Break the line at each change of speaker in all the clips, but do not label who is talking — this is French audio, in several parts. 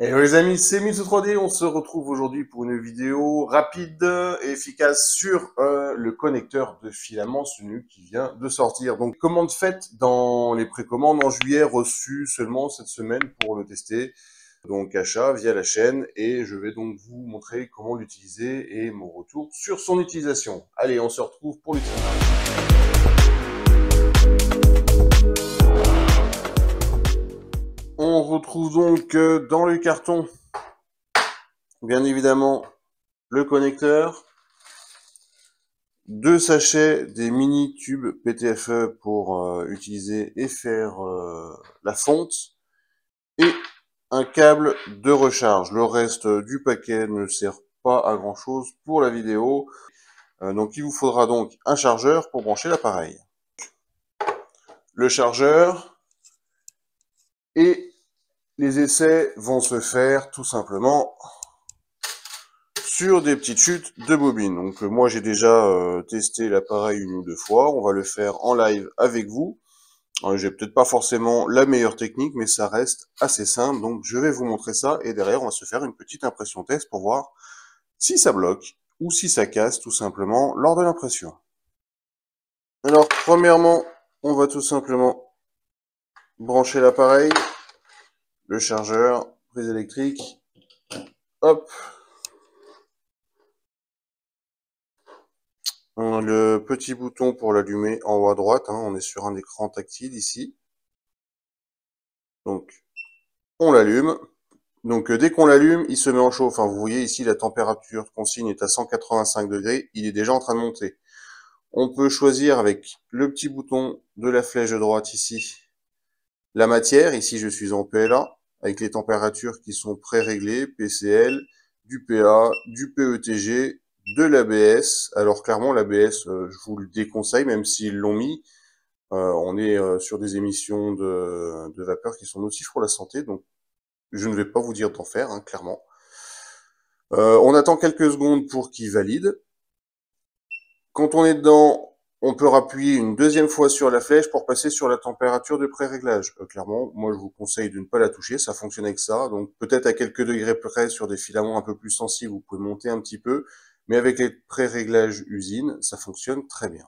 Et eh ben, les amis, c'est Mito 3D. On se retrouve aujourd'hui pour une vidéo rapide et efficace sur euh, le connecteur de filament nu qui vient de sortir. Donc, commande faite dans les précommandes en juillet, reçue seulement cette semaine pour le tester. Donc, achat via la chaîne et je vais donc vous montrer comment l'utiliser et mon retour sur son utilisation. Allez, on se retrouve pour l'utiliser retrouve donc dans le carton, bien évidemment, le connecteur, deux sachets des mini tubes PTFE pour euh, utiliser et faire euh, la fonte, et un câble de recharge. Le reste du paquet ne sert pas à grand chose pour la vidéo. Euh, donc il vous faudra donc un chargeur pour brancher l'appareil. Le chargeur et les essais vont se faire tout simplement sur des petites chutes de bobines. Donc euh, moi j'ai déjà euh, testé l'appareil une ou deux fois, on va le faire en live avec vous. Euh, j'ai peut-être pas forcément la meilleure technique, mais ça reste assez simple, donc je vais vous montrer ça, et derrière on va se faire une petite impression test pour voir si ça bloque, ou si ça casse tout simplement lors de l'impression. Alors premièrement, on va tout simplement brancher l'appareil le chargeur, prise électrique, hop. On a le petit bouton pour l'allumer en haut à droite, hein. on est sur un écran tactile ici. Donc, on l'allume. Donc, euh, dès qu'on l'allume, il se met en chauffe. Enfin, vous voyez ici, la température consigne est à 185 degrés. Il est déjà en train de monter. On peut choisir avec le petit bouton de la flèche de droite ici, la matière, ici je suis en PLA, avec les températures qui sont pré-réglées, PCL, du PA, du PETG, de l'ABS. Alors clairement, l'ABS, euh, je vous le déconseille, même s'ils l'ont mis. Euh, on est euh, sur des émissions de, vapeur qui sont nocives pour la santé, donc je ne vais pas vous dire d'en faire, hein, clairement. on attend quelques secondes pour qu'il valide. Quand on est dedans, on peut appuyer une deuxième fois sur la flèche pour passer sur la température de pré-réglage. Euh, clairement, moi je vous conseille de ne pas la toucher, ça fonctionne avec ça. Donc peut-être à quelques degrés près sur des filaments un peu plus sensibles, vous pouvez monter un petit peu. Mais avec les pré-réglages usines, ça fonctionne très bien.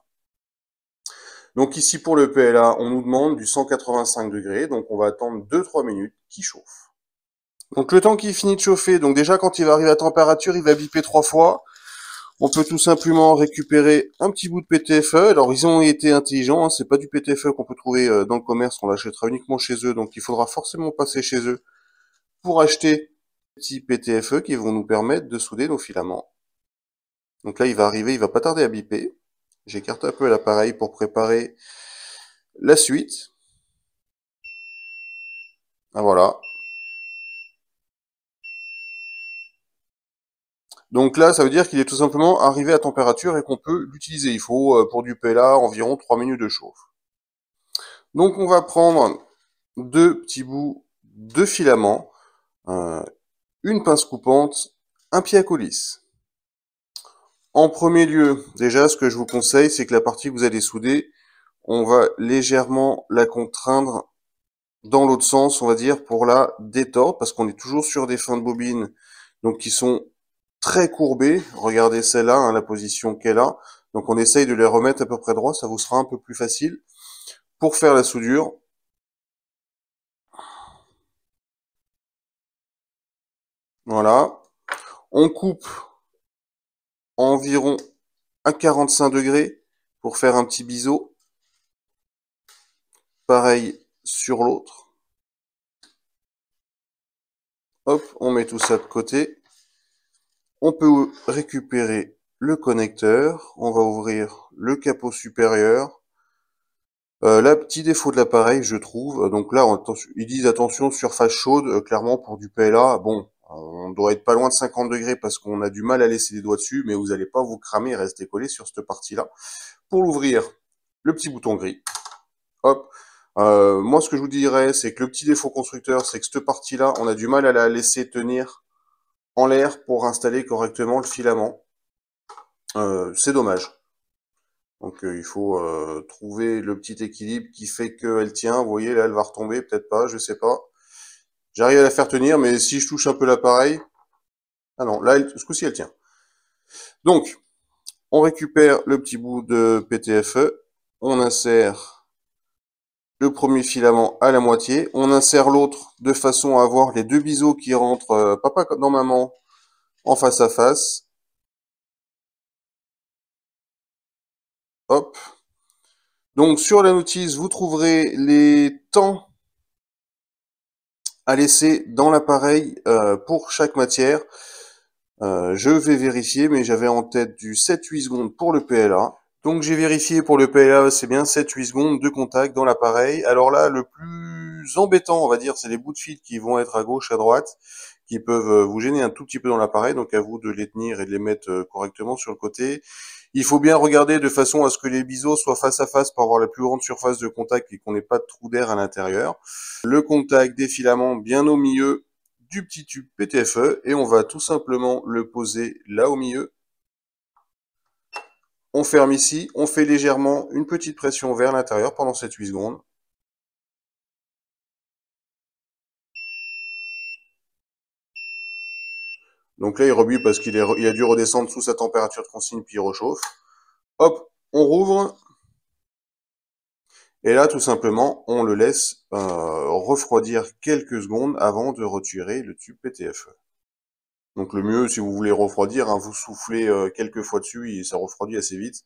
Donc ici pour le PLA, on nous demande du 185 degrés, donc on va attendre 2-3 minutes qu'il chauffe. Donc le temps qu'il finit de chauffer, donc déjà quand il va arriver à température, il va biper trois fois. On peut tout simplement récupérer un petit bout de PTFE. Alors ils ont été intelligents, hein, c'est pas du PTFE qu'on peut trouver euh, dans le commerce, on l'achètera uniquement chez eux, donc il faudra forcément passer chez eux pour acheter petits PTFE qui vont nous permettre de souder nos filaments. Donc là il va arriver, il va pas tarder à biper. J'écarte un peu l'appareil pour préparer la suite. Ah, voilà, Donc là, ça veut dire qu'il est tout simplement arrivé à température et qu'on peut l'utiliser. Il faut euh, pour du PLA environ 3 minutes de chauffe. Donc on va prendre deux petits bouts de filaments, euh, une pince coupante, un pied à coulisse. En premier lieu, déjà ce que je vous conseille, c'est que la partie que vous allez souder, on va légèrement la contraindre dans l'autre sens, on va dire, pour la détordre, parce qu'on est toujours sur des fins de bobine, donc qui sont très courbée, Regardez celle-là, hein, la position qu'elle a. Donc on essaye de les remettre à peu près droit, ça vous sera un peu plus facile pour faire la soudure. Voilà. On coupe environ à 45 degrés pour faire un petit biseau. Pareil sur l'autre. Hop, on met tout ça de côté. On peut récupérer le connecteur, on va ouvrir le capot supérieur. Euh, là, petit défaut de l'appareil, je trouve. Donc là, ils disent attention, surface chaude, euh, clairement pour du PLA, bon, euh, on doit être pas loin de 50 degrés parce qu'on a du mal à laisser les doigts dessus, mais vous n'allez pas vous cramer et rester collé sur cette partie-là. Pour l'ouvrir, le petit bouton gris. Hop. Euh, moi, ce que je vous dirais, c'est que le petit défaut constructeur, c'est que cette partie-là, on a du mal à la laisser tenir en l'air pour installer correctement le filament. Euh, c'est dommage. Donc euh, il faut euh, trouver le petit équilibre qui fait qu'elle tient. Vous voyez, là, elle va retomber, peut-être pas, je sais pas. J'arrive à la faire tenir, mais si je touche un peu l'appareil... Ah non, là, ce coup-ci, elle tient. Donc, on récupère le petit bout de PTFE, on insère le premier filament à la moitié. On insère l'autre de façon à avoir les deux biseaux qui rentrent euh, papa dans maman en face à face. Hop. Donc sur la notice, vous trouverez les temps à laisser dans l'appareil euh, pour chaque matière. Euh, je vais vérifier, mais j'avais en tête du 7-8 secondes pour le PLA. Donc j'ai vérifié pour le PLA, c'est bien 7-8 secondes de contact dans l'appareil. Alors là, le plus embêtant, on va dire, c'est les bouts de fil qui vont être à gauche, à droite, qui peuvent euh, vous gêner un tout petit peu dans l'appareil. Donc à vous de les tenir et de les mettre euh, correctement sur le côté. Il faut bien regarder de façon à ce que les biseaux soient face à face pour avoir la plus grande surface de contact et qu'on n'ait pas de trou d'air à l'intérieur. Le contact des filaments bien au milieu du petit tube PTFE et on va tout simplement le poser là au milieu on ferme ici, on fait légèrement une petite pression vers l'intérieur pendant 7-8 secondes. Donc là, il rebuit parce qu'il a dû redescendre sous sa température de consigne, puis il rechauffe. Hop, on rouvre. Et là, tout simplement, on le laisse euh, refroidir quelques secondes avant de retirer le tube PTFE. Donc le mieux, si vous voulez refroidir, hein, vous soufflez euh, quelques fois dessus et ça refroidit assez vite.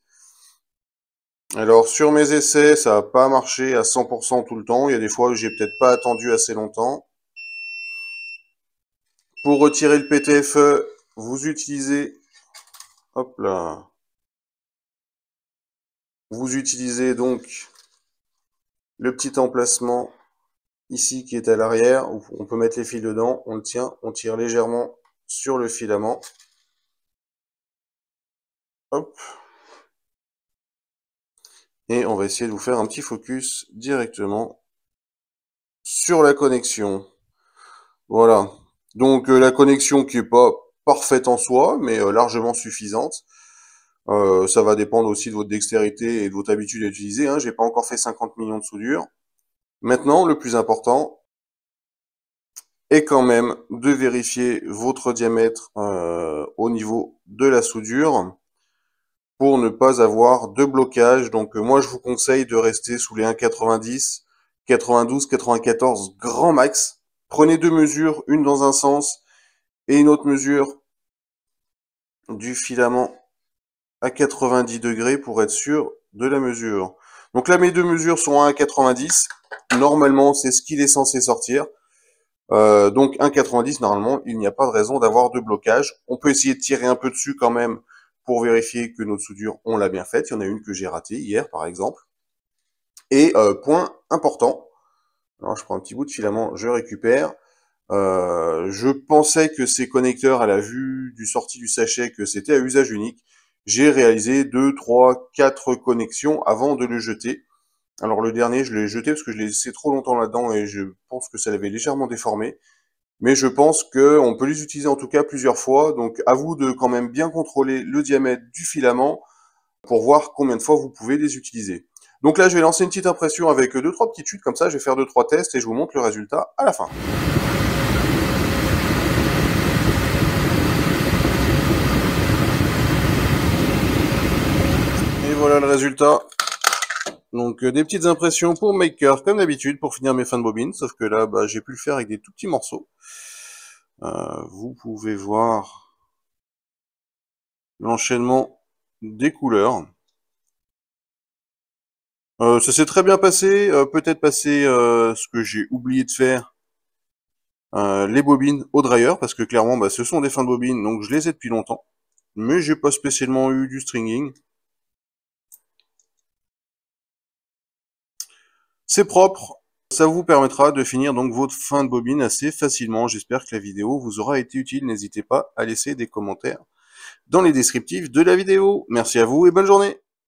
Alors sur mes essais, ça n'a pas marché à 100% tout le temps. Il y a des fois où j'ai peut-être pas attendu assez longtemps. Pour retirer le PTFE, vous utilisez... Hop là Vous utilisez donc le petit emplacement ici qui est à l'arrière. On peut mettre les fils dedans. On le tient, on tire légèrement sur le filament. Hop. Et on va essayer de vous faire un petit focus directement sur la connexion. Voilà. Donc euh, la connexion qui est pas parfaite en soi, mais euh, largement suffisante. Euh, ça va dépendre aussi de votre dextérité et de votre habitude à utiliser. Hein. J'ai pas encore fait 50 millions de soudures. Maintenant, le plus important, et quand même de vérifier votre diamètre euh, au niveau de la soudure pour ne pas avoir de blocage. Donc euh, moi je vous conseille de rester sous les 1,90, 92, 94 grand max. Prenez deux mesures, une dans un sens et une autre mesure du filament à 90 degrés pour être sûr de la mesure. Donc là mes deux mesures sont à 1,90. Normalement c'est ce qu'il est censé sortir. Euh, donc 1,90 normalement, il n'y a pas de raison d'avoir de blocage. On peut essayer de tirer un peu dessus quand même pour vérifier que notre soudure, on l'a bien faite. Il y en a une que j'ai ratée hier par exemple. Et euh, point important, alors je prends un petit bout de filament, je récupère. Euh, je pensais que ces connecteurs à la vue du sortie du sachet, que c'était à usage unique. J'ai réalisé 2, 3, 4 connexions avant de le jeter. Alors le dernier, je l'ai jeté parce que je l'ai laissé trop longtemps là-dedans et je pense que ça l'avait légèrement déformé. Mais je pense qu'on peut les utiliser en tout cas plusieurs fois. Donc à vous de quand même bien contrôler le diamètre du filament pour voir combien de fois vous pouvez les utiliser. Donc là, je vais lancer une petite impression avec deux trois petites chutes comme ça. Je vais faire deux trois tests et je vous montre le résultat à la fin. Et voilà le résultat. Donc euh, des petites impressions pour Maker, comme d'habitude, pour finir mes fins de bobine, sauf que là, bah, j'ai pu le faire avec des tout petits morceaux. Euh, vous pouvez voir l'enchaînement des couleurs. Euh, ça s'est très bien passé, euh, peut-être passé ce que j'ai oublié de faire, les bobines au dryer, parce que clairement, bah, ce sont des fins de bobines, donc je les ai depuis longtemps. Mais j'ai pas spécialement eu du stringing. C'est propre. Ça vous permettra de finir donc votre fin de bobine assez facilement. J'espère que la vidéo vous aura été utile. N'hésitez pas à laisser des commentaires dans les descriptifs de la vidéo. Merci à vous et bonne journée.